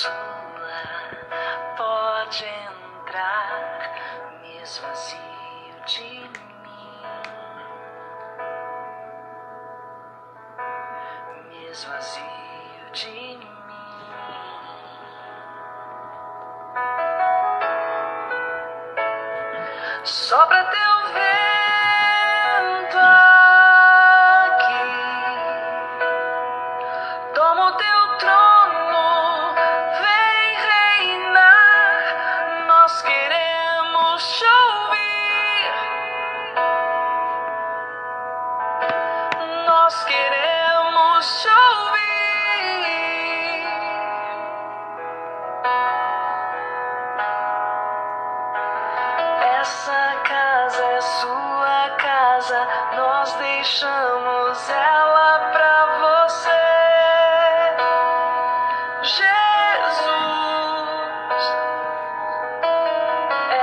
sua pode entrar, me esvazio assim de mim, me esvazio assim de mim. Só pra teu Essa casa é sua casa, nós deixamos ela pra você. Jesus,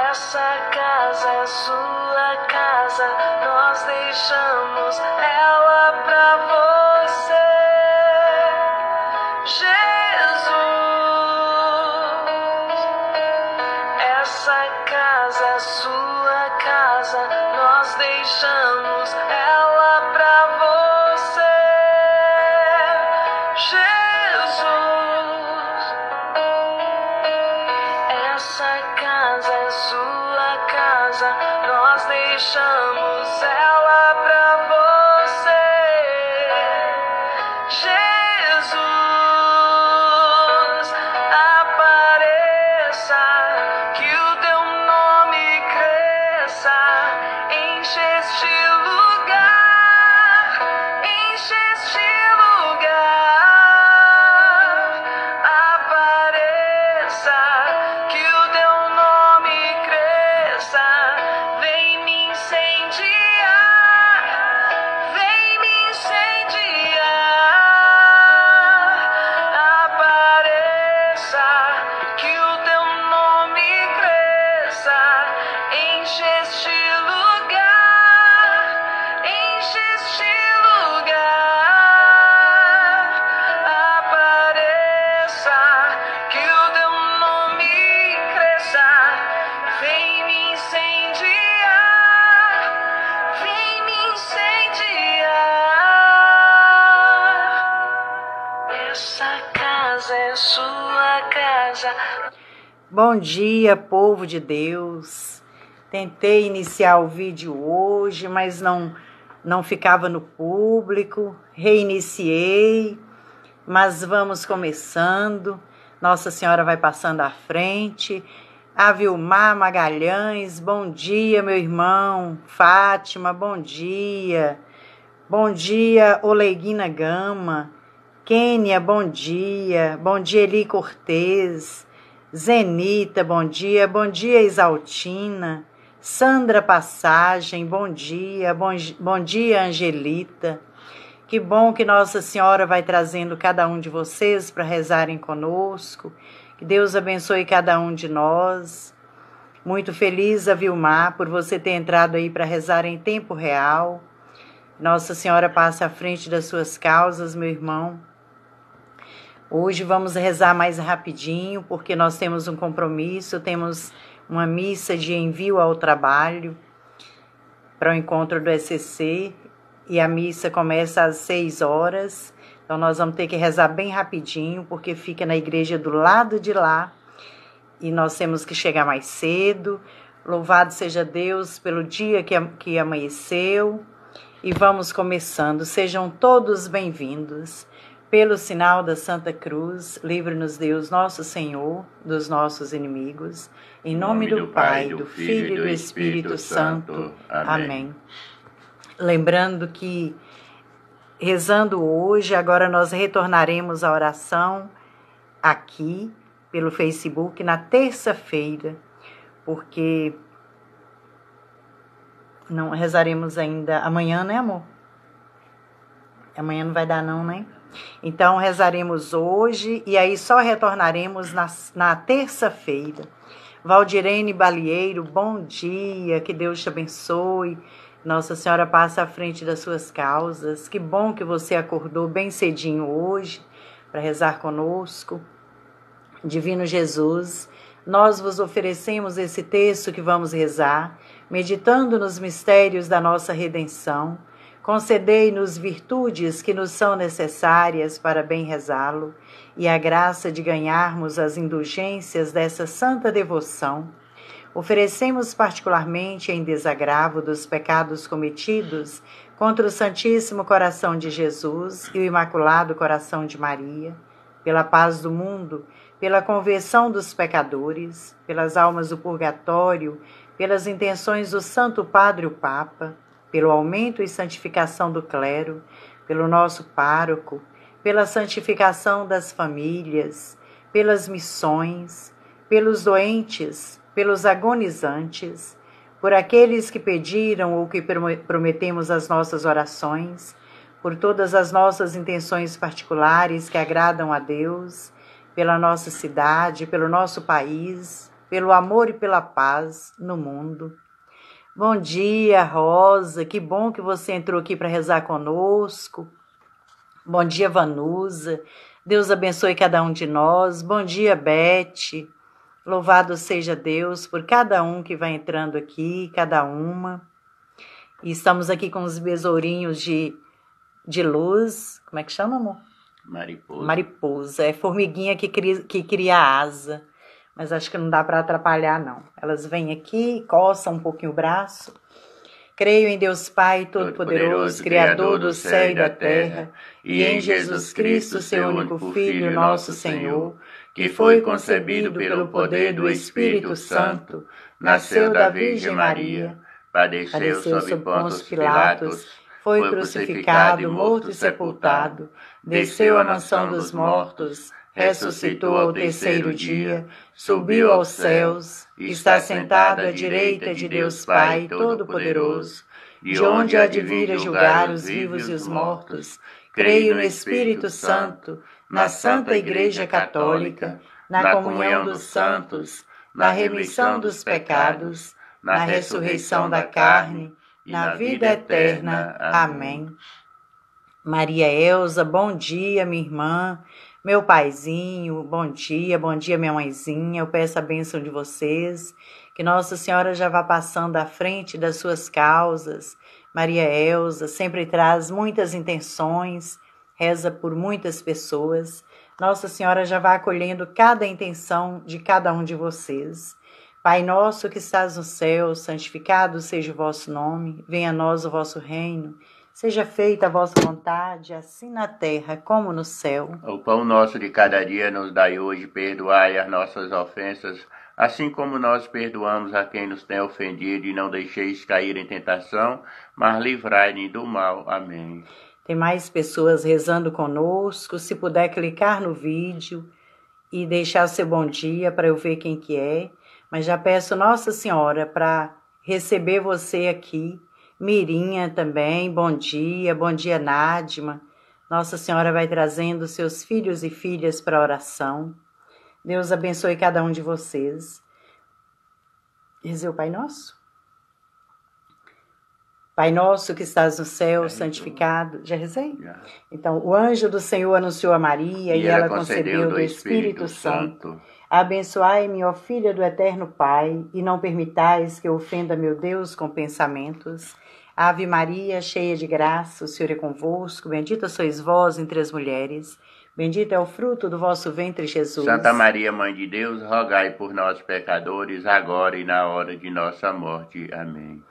essa casa é sua casa, nós deixamos. Bom dia, povo de Deus. Tentei iniciar o vídeo hoje, mas não não ficava no público. Reiniciei, mas vamos começando. Nossa Senhora vai passando à frente. A Vilmar Magalhães, bom dia, meu irmão. Fátima, bom dia. Bom dia, Oleguina Gama. Kênia, bom dia. Bom dia, Eli Cortez. Zenita, bom dia. Bom dia, Exaltina. Sandra Passagem, bom dia. Bom, bom dia, Angelita. Que bom que Nossa Senhora vai trazendo cada um de vocês para rezarem conosco. Que Deus abençoe cada um de nós. Muito feliz a Vilmar por você ter entrado aí para rezar em tempo real. Nossa Senhora passa à frente das suas causas, meu irmão. Hoje vamos rezar mais rapidinho, porque nós temos um compromisso, temos uma missa de envio ao trabalho para o encontro do SCC e a missa começa às 6 horas. Então nós vamos ter que rezar bem rapidinho, porque fica na igreja do lado de lá e nós temos que chegar mais cedo. Louvado seja Deus pelo dia que, que amanheceu. E vamos começando. Sejam todos bem-vindos. Pelo sinal da Santa Cruz, livre-nos Deus Nosso Senhor dos nossos inimigos. Em nome, nome do, do, Pai, do Filho e do Espírito, Espírito Santo. Amém. Amém. Lembrando que, rezando hoje, agora nós retornaremos à oração aqui pelo Facebook na terça-feira, porque não rezaremos ainda amanhã, né, amor? Amanhã não vai dar, não, né? Então rezaremos hoje e aí só retornaremos na, na terça-feira. Valdirene Balieiro, bom dia, que Deus te abençoe. Nossa Senhora passa à frente das suas causas. Que bom que você acordou bem cedinho hoje para rezar conosco. Divino Jesus, nós vos oferecemos esse texto que vamos rezar, meditando nos mistérios da nossa redenção Concedei-nos virtudes que nos são necessárias para bem rezá-lo e a graça de ganharmos as indulgências dessa santa devoção. Oferecemos particularmente em desagravo dos pecados cometidos contra o Santíssimo Coração de Jesus e o Imaculado Coração de Maria, pela paz do mundo, pela conversão dos pecadores, pelas almas do purgatório, pelas intenções do Santo Padre o Papa pelo aumento e santificação do clero, pelo nosso pároco, pela santificação das famílias, pelas missões, pelos doentes, pelos agonizantes, por aqueles que pediram ou que prometemos as nossas orações, por todas as nossas intenções particulares que agradam a Deus, pela nossa cidade, pelo nosso país, pelo amor e pela paz no mundo Bom dia, Rosa. Que bom que você entrou aqui para rezar conosco. Bom dia, Vanusa. Deus abençoe cada um de nós. Bom dia, Bete. Louvado seja Deus por cada um que vai entrando aqui, cada uma. E estamos aqui com os besourinhos de, de luz. Como é que chama, amor? Mariposa. Mariposa. É formiguinha que cria, que cria asa mas acho que não dá para atrapalhar, não. Elas vêm aqui, coçam um pouquinho o braço. Creio em Deus Pai Todo-Poderoso, Criador do céu e da terra, e em Jesus Cristo, seu único Filho, nosso Senhor, que foi concebido pelo poder do Espírito Santo, nasceu da Virgem Maria, padeceu sob Pôncio Pilatos, foi crucificado, morto e sepultado, desceu à mansão dos mortos, ressuscitou ao terceiro dia, subiu aos céus, está sentado à direita de Deus Pai Todo-Poderoso, de onde há de vir a julgar os vivos e os mortos. Creio no Espírito Santo, na Santa Igreja Católica, na comunhão dos santos, na remissão dos pecados, na ressurreição da carne, na vida eterna. Amém. Maria Elza, bom dia, minha irmã. Meu paizinho, bom dia, bom dia, minha mãezinha. Eu peço a bênção de vocês. Que Nossa Senhora já vá passando à frente das suas causas. Maria Elza sempre traz muitas intenções, reza por muitas pessoas. Nossa Senhora já vá acolhendo cada intenção de cada um de vocês. Pai nosso que estás no céu, santificado seja o vosso nome, venha a nós o vosso reino. Seja feita a vossa vontade, assim na terra como no céu. O pão nosso de cada dia nos dai hoje, perdoai as nossas ofensas, assim como nós perdoamos a quem nos tem ofendido, e não deixeis cair em tentação, mas livrai-nos do mal. Amém. Tem mais pessoas rezando conosco, se puder clicar no vídeo e deixar o seu bom dia para eu ver quem que é, mas já peço Nossa Senhora para receber você aqui Mirinha também, bom dia, bom dia Nádima. Nossa Senhora vai trazendo seus filhos e filhas para oração. Deus abençoe cada um de vocês. Rezeu o Pai Nosso? Pai nosso que estás no céu, é santificado. Já rezei? Então, o anjo do Senhor anunciou a Maria e, e ela concebeu do Espírito, Espírito Santo. Santo. Abençoai-me, ó filha do eterno Pai, e não permitais que eu ofenda meu Deus com pensamentos Ave Maria, cheia de graça, o Senhor é convosco. Bendita sois vós entre as mulheres. Bendito é o fruto do vosso ventre, Jesus. Santa Maria, Mãe de Deus, rogai por nós, pecadores, agora e na hora de nossa morte. Amém.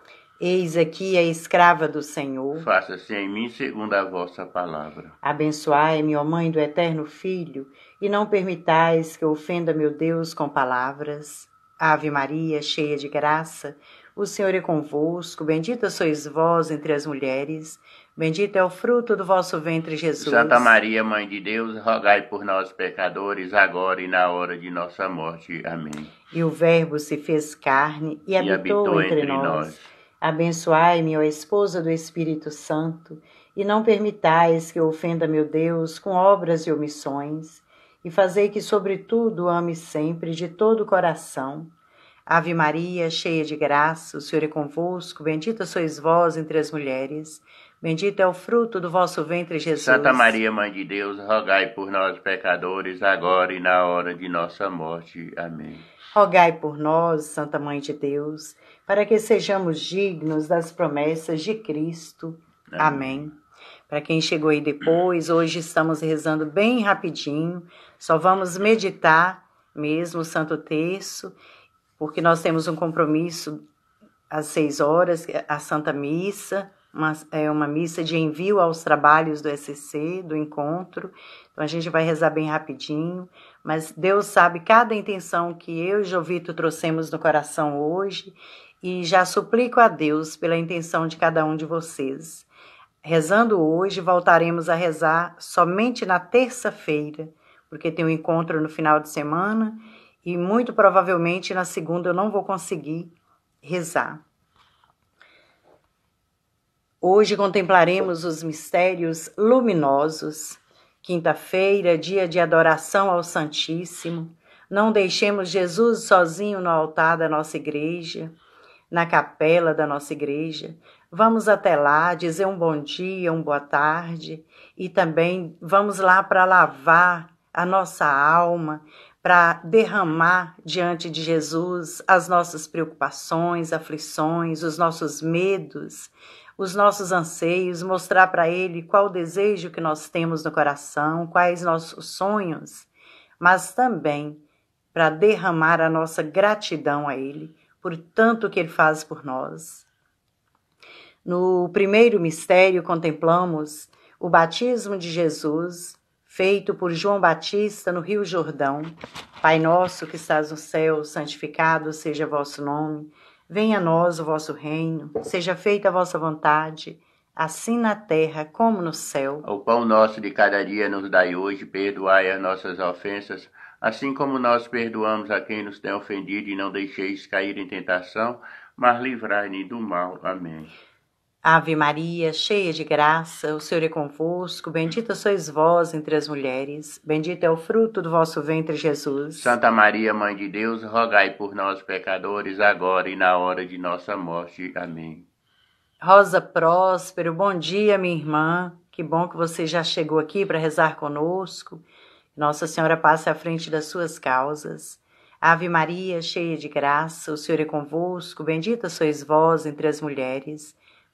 Eis aqui a escrava do Senhor. Faça-se em mim segundo a vossa palavra. Abençoai-me, ó Mãe do Eterno Filho, e não permitais que ofenda meu Deus com palavras. Ave Maria, cheia de graça, o Senhor é convosco, bendita sois vós entre as mulheres, bendito é o fruto do vosso ventre, Jesus. Santa Maria, Mãe de Deus, rogai por nós, pecadores, agora e na hora de nossa morte. Amém. E o Verbo se fez carne e, e habitou, habitou, entre, entre nós. nós. Abençoai-me, ó esposa do Espírito Santo, e não permitais que eu ofenda meu Deus com obras e omissões, e fazei que, sobretudo, ame sempre de todo o coração Ave Maria, cheia de graça, o Senhor é convosco, bendita sois vós entre as mulheres, bendito é o fruto do vosso ventre, Jesus. Santa Maria, Mãe de Deus, rogai por nós, pecadores, agora e na hora de nossa morte. Amém. Rogai por nós, Santa Mãe de Deus, para que sejamos dignos das promessas de Cristo. Amém. Amém. Para quem chegou aí depois, hoje estamos rezando bem rapidinho, só vamos meditar mesmo o Santo Terço porque nós temos um compromisso às seis horas, é a Santa Missa, uma, é uma missa de envio aos trabalhos do SCC, do encontro. Então a gente vai rezar bem rapidinho, mas Deus sabe cada intenção que eu e Jovito trouxemos no coração hoje e já suplico a Deus pela intenção de cada um de vocês. Rezando hoje, voltaremos a rezar somente na terça-feira, porque tem um encontro no final de semana e muito provavelmente na segunda eu não vou conseguir rezar. Hoje contemplaremos os mistérios luminosos. Quinta-feira, dia de adoração ao Santíssimo. Não deixemos Jesus sozinho no altar da nossa igreja, na capela da nossa igreja. Vamos até lá dizer um bom dia, uma boa tarde e também vamos lá para lavar a nossa alma, para derramar diante de Jesus as nossas preocupações, aflições, os nossos medos, os nossos anseios, mostrar para Ele qual o desejo que nós temos no coração, quais nossos sonhos, mas também para derramar a nossa gratidão a Ele por tanto que Ele faz por nós. No primeiro mistério, contemplamos o batismo de Jesus feito por João Batista no Rio Jordão. Pai nosso que estás no céu, santificado seja vosso nome. Venha a nós o vosso reino, seja feita a vossa vontade, assim na terra como no céu. O pão nosso de cada dia nos dai hoje, perdoai as nossas ofensas, assim como nós perdoamos a quem nos tem ofendido, e não deixeis cair em tentação, mas livrai-nos do mal. Amém. Ave Maria, cheia de graça, o Senhor é convosco, bendita sois vós entre as mulheres, bendito é o fruto do vosso ventre, Jesus. Santa Maria, Mãe de Deus, rogai por nós, pecadores, agora e na hora de nossa morte. Amém. Rosa Próspero, bom dia, minha irmã. Que bom que você já chegou aqui para rezar conosco. Nossa Senhora passe à frente das suas causas. Ave Maria, cheia de graça, o Senhor é convosco, bendita sois vós entre as mulheres.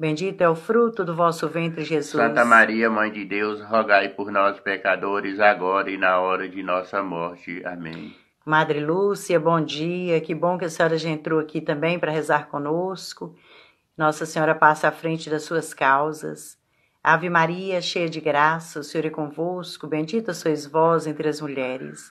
Bendito é o fruto do vosso ventre, Jesus. Santa Maria, Mãe de Deus, rogai por nós, pecadores, agora e na hora de nossa morte. Amém. Madre Lúcia, bom dia. Que bom que a senhora já entrou aqui também para rezar conosco. Nossa Senhora passa à frente das suas causas. Ave Maria, cheia de graça, o Senhor é convosco. Bendita sois vós entre as mulheres.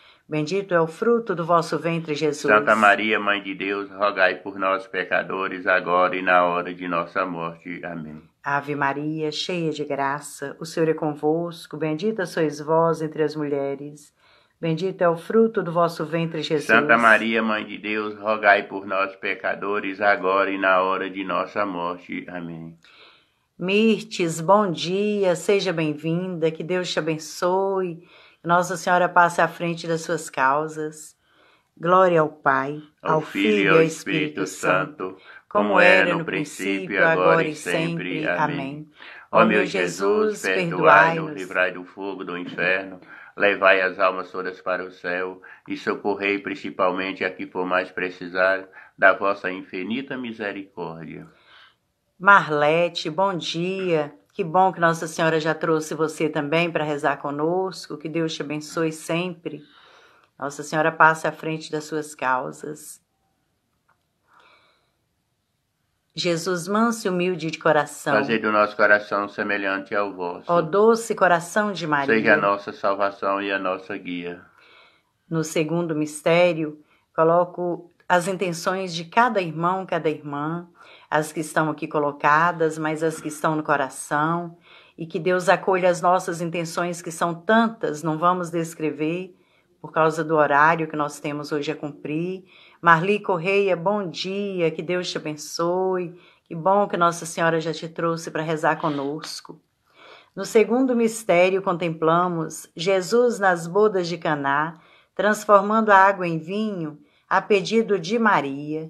Bendito é o fruto do vosso ventre, Jesus. Santa Maria, Mãe de Deus, rogai por nós, pecadores, agora e na hora de nossa morte. Amém. Ave Maria, cheia de graça, o Senhor é convosco. Bendita sois vós entre as mulheres. Bendito é o fruto do vosso ventre, Jesus. Santa Maria, Mãe de Deus, rogai por nós, pecadores, agora e na hora de nossa morte. Amém. Mirtes, bom dia, seja bem-vinda, que Deus te abençoe. Nossa Senhora passe à frente das suas causas. Glória ao Pai, ao, ao Filho e ao Espírito, Espírito Santo, como é era no princípio, agora e sempre. Amém. Ó meu Jesus, perdoai-nos, livrai do fogo do inferno, levai as almas todas para o céu e socorrei principalmente a que for mais precisar da vossa infinita misericórdia. Marlete, bom dia. Que bom que Nossa Senhora já trouxe você também para rezar conosco. Que Deus te abençoe sempre. Nossa Senhora passe à frente das suas causas. Jesus manso e humilde de coração. Fazer do nosso coração semelhante ao vosso. Ó doce coração de Maria. Seja a nossa salvação e a nossa guia. No segundo mistério, coloco as intenções de cada irmão, cada irmã, as que estão aqui colocadas, mas as que estão no coração, e que Deus acolha as nossas intenções, que são tantas, não vamos descrever, por causa do horário que nós temos hoje a cumprir. Marli Correia, bom dia, que Deus te abençoe, que bom que Nossa Senhora já te trouxe para rezar conosco. No segundo mistério contemplamos Jesus nas bodas de Caná, transformando a água em vinho a pedido de Maria.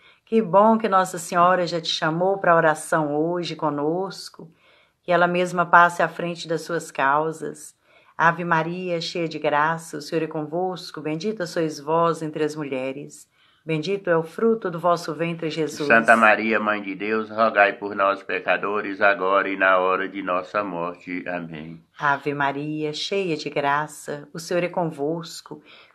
Que bom que Nossa Senhora já te chamou para oração hoje conosco, que ela mesma passe à frente das suas causas. Ave Maria, cheia de graça, o Senhor é convosco, bendita sois vós entre as mulheres. Bendito é o fruto do vosso ventre, Jesus. Santa Maria, Mãe de Deus, rogai por nós, pecadores, agora e na hora de nossa morte. Amém. Ave Maria, cheia de graça, o Senhor é convosco.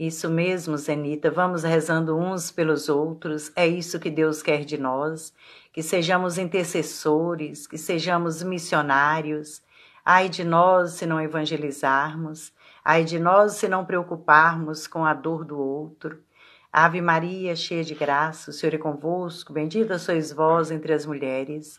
Isso mesmo, Zenita, vamos rezando uns pelos outros, é isso que Deus quer de nós, que sejamos intercessores, que sejamos missionários. Ai de nós se não evangelizarmos, ai de nós se não preocuparmos com a dor do outro. Ave Maria, cheia de graça, o Senhor é convosco, bendita sois vós entre as mulheres.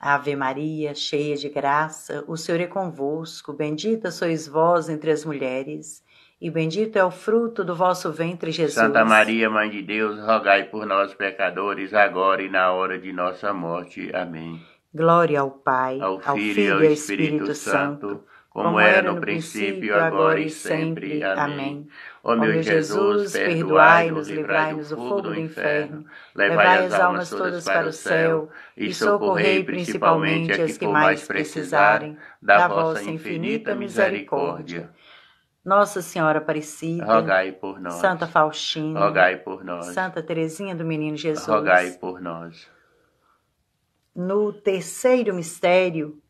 Ave Maria, cheia de graça, o Senhor é convosco, bendita sois vós entre as mulheres, e bendito é o fruto do vosso ventre, Jesus. Santa Maria, Mãe de Deus, rogai por nós, pecadores, agora e na hora de nossa morte. Amém. Glória ao Pai, ao, ao Filho e ao Espírito, Espírito Santo, como, como era no princípio, agora e sempre. Amém. Amém. Ó meu Jesus, perdoai-nos, livrai-nos do fogo do inferno, levai as almas todas para o céu e socorrei principalmente as que mais precisarem da vossa infinita misericórdia. Nossa Senhora Aparecida, rogai por nós. Santa Faustina, rogai por nós. Santa Teresinha do Menino Jesus, rogai por nós. No terceiro mistério,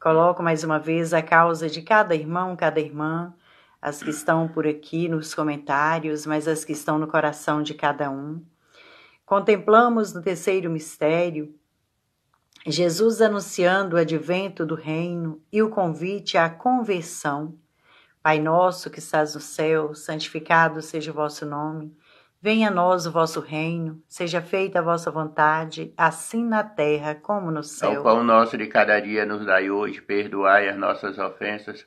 coloco mais uma vez a causa de cada irmão, cada irmã as que estão por aqui nos comentários, mas as que estão no coração de cada um. Contemplamos no terceiro mistério Jesus anunciando o advento do reino e o convite à conversão. Pai nosso que estás no céu, santificado seja o vosso nome. Venha a nós o vosso reino, seja feita a vossa vontade, assim na terra como no céu. O pão nosso de cada dia nos dai hoje, perdoai as nossas ofensas,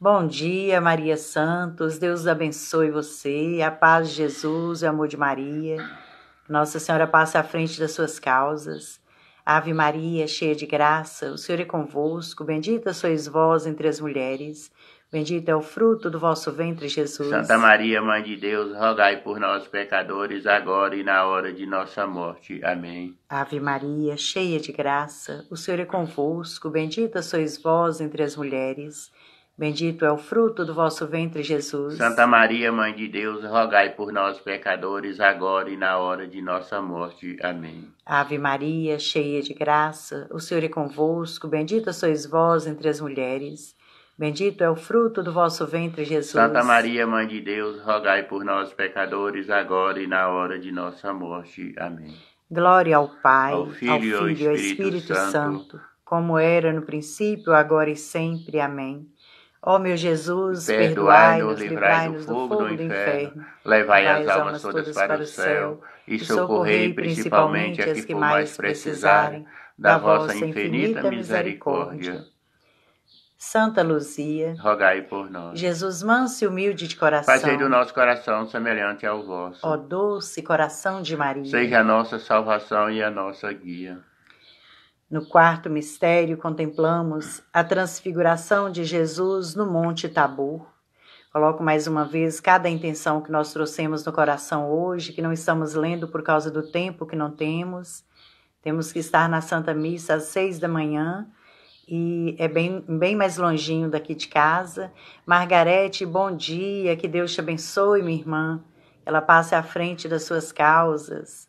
Bom dia, Maria Santos. Deus abençoe você. A paz de Jesus, o amor de Maria. Nossa Senhora passa à frente das suas causas. Ave Maria, cheia de graça, o Senhor é convosco. Bendita sois vós entre as mulheres. Bendito é o fruto do vosso ventre, Jesus. Santa Maria, Mãe de Deus, rogai por nós, pecadores, agora e na hora de nossa morte. Amém. Ave Maria, cheia de graça, o Senhor é convosco. Bendita sois vós entre as mulheres. Bendito é o fruto do vosso ventre, Jesus. Santa Maria, Mãe de Deus, rogai por nós, pecadores, agora e na hora de nossa morte. Amém. Ave Maria, cheia de graça, o Senhor é convosco. Bendita sois vós entre as mulheres. Bendito é o fruto do vosso ventre, Jesus. Santa Maria, Mãe de Deus, rogai por nós, pecadores, agora e na hora de nossa morte. Amém. Glória ao Pai, ao Filho, ao, ao Espírito, Espírito Santo, Santo, como era no princípio, agora e sempre. Amém. Ó meu Jesus, perdoai-nos, livrai-nos do fogo do inferno, levai as almas todas para o céu e socorrei principalmente as que mais precisarem da vossa infinita misericórdia. Santa Luzia, rogai por nós. Jesus manso e humilde de coração, fazei do nosso coração semelhante ao vosso. Ó doce coração de Maria, seja a nossa salvação e a nossa guia. No quarto mistério, contemplamos a transfiguração de Jesus no Monte Tabor. Coloco mais uma vez cada intenção que nós trouxemos no coração hoje, que não estamos lendo por causa do tempo que não temos. Temos que estar na Santa Missa às seis da manhã e é bem, bem mais longinho daqui de casa. Margarete, bom dia, que Deus te abençoe, minha irmã. Ela passe à frente das suas causas.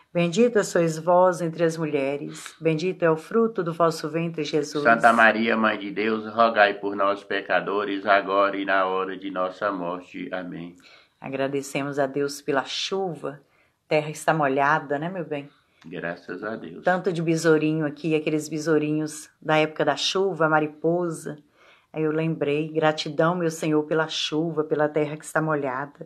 Bendita sois vós entre as mulheres, bendito é o fruto do vosso ventre, Jesus. Santa Maria, Mãe de Deus, rogai por nós, pecadores, agora e na hora de nossa morte. Amém. Agradecemos a Deus pela chuva, a terra está molhada, né, meu bem? Graças a Deus. Tanto de besourinho aqui, aqueles besourinhos da época da chuva, mariposa. Aí eu lembrei, gratidão, meu Senhor, pela chuva, pela terra que está molhada.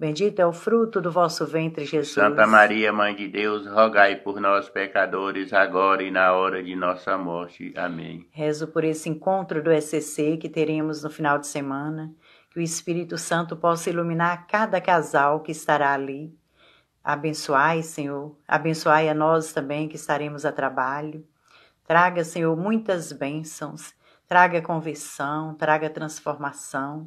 Bendito é o fruto do vosso ventre, Jesus. Santa Maria, Mãe de Deus, rogai por nós, pecadores, agora e na hora de nossa morte. Amém. Rezo por esse encontro do ECC que teremos no final de semana, que o Espírito Santo possa iluminar cada casal que estará ali. Abençoai, Senhor, abençoai a nós também que estaremos a trabalho. Traga, Senhor, muitas bênçãos, traga conversão, traga transformação.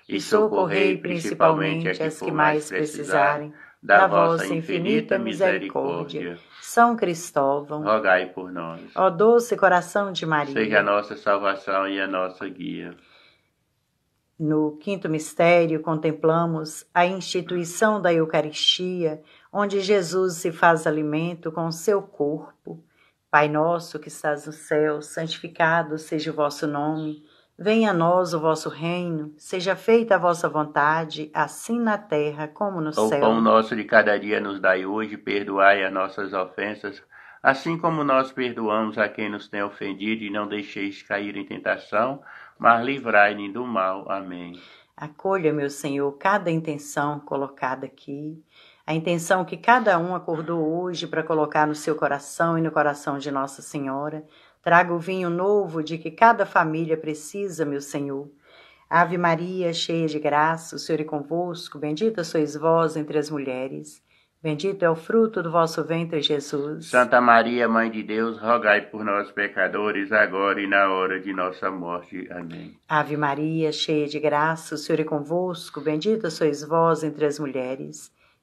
e socorrei principalmente as que mais precisarem da vossa infinita misericórdia. São Cristóvão, rogai por nós. Ó doce coração de Maria, seja a nossa salvação e a nossa guia. No quinto mistério, contemplamos a instituição da Eucaristia, onde Jesus se faz alimento com o seu corpo. Pai nosso que estás no céu, santificado seja o vosso nome. Venha a nós o vosso reino, seja feita a vossa vontade, assim na terra como no o céu. O pão nosso de cada dia nos dai hoje, perdoai as nossas ofensas, assim como nós perdoamos a quem nos tem ofendido, e não deixeis cair em tentação, mas livrai-nos do mal. Amém. Acolha, meu Senhor, cada intenção colocada aqui, a intenção que cada um acordou hoje para colocar no seu coração e no coração de Nossa Senhora. Traga o vinho novo de que cada família precisa, meu Senhor. Ave Maria, cheia de graça, o Senhor é convosco, bendita sois vós entre as mulheres. Bendito é o fruto do vosso ventre, Jesus. Santa Maria, Mãe de Deus, rogai por nós, pecadores, agora e na hora de nossa morte. Amém. Ave Maria, cheia de graça, o Senhor é convosco. Bendita sois vós entre as mulheres.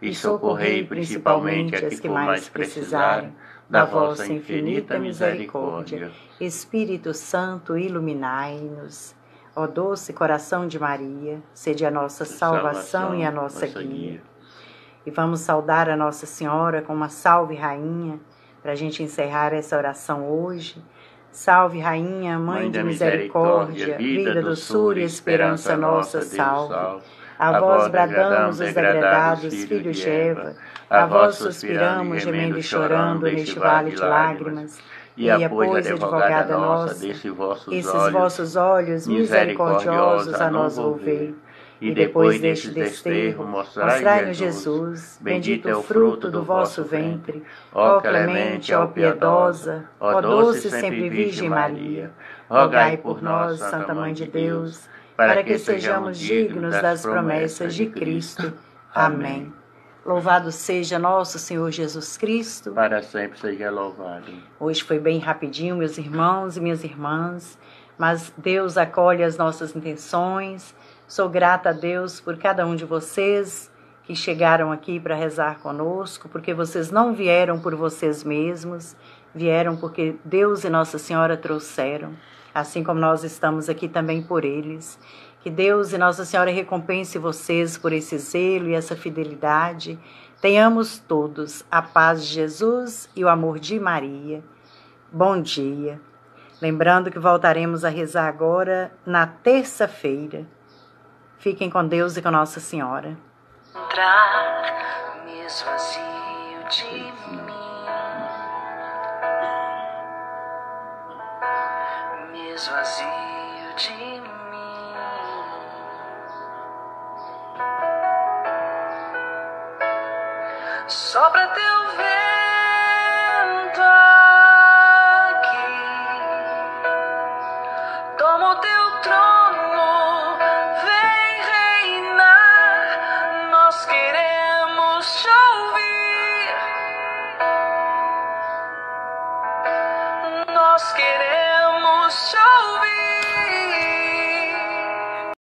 e socorrei principalmente as que mais precisarem da vossa infinita misericórdia. Espírito Santo, iluminai-nos. Ó doce coração de Maria, sede a nossa salvação, e a nossa, guia. E vamos saudar a Nossa Senhora com uma salve rainha, para a gente encerrar essa oração hoje. Salve, Rainha, Mãe, Mãe de misericórdia, misericórdia, vida, vida doçura e esperança nossa, Deus salve. A vós bradamos, os degredados, filhos de Eva, a vós suspiramos, gemendo e chorando neste vale de lágrimas. E a pois, advogada nossa, esses vossos olhos misericordiosos a nós ouvir. E depois deste desterro, mostrai-nos Jesus, bendito é, é o fruto do vosso ventre. Ó clemente, ó piedosa, ó doce sempre Virgem Maria. Rogai por nós, Santa Mãe de Deus para que sejamos dignos das promessas de Cristo. Amém. Louvado seja nosso Senhor Jesus Cristo. Para sempre seja louvado. Hoje foi bem rapidinho, meus irmãos e minhas irmãs, mas Deus acolhe as nossas intenções. Sou grata a Deus por cada um de vocês que chegaram aqui para rezar conosco, porque vocês não vieram por vocês mesmos, Vieram porque Deus e Nossa Senhora trouxeram, assim como nós estamos aqui também por eles. Que Deus e Nossa Senhora recompense vocês por esse zelo e essa fidelidade. Tenhamos todos a paz de Jesus e o amor de Maria. Bom dia. Lembrando que voltaremos a rezar agora na terça-feira. Fiquem com Deus e com Nossa Senhora. Entrar, me esvazio de mais vazio de mim. Sopra teu vento aqui, toma o teu trono, vem reinar. Nós queremos te ouvir. Nós queremos te ouvir.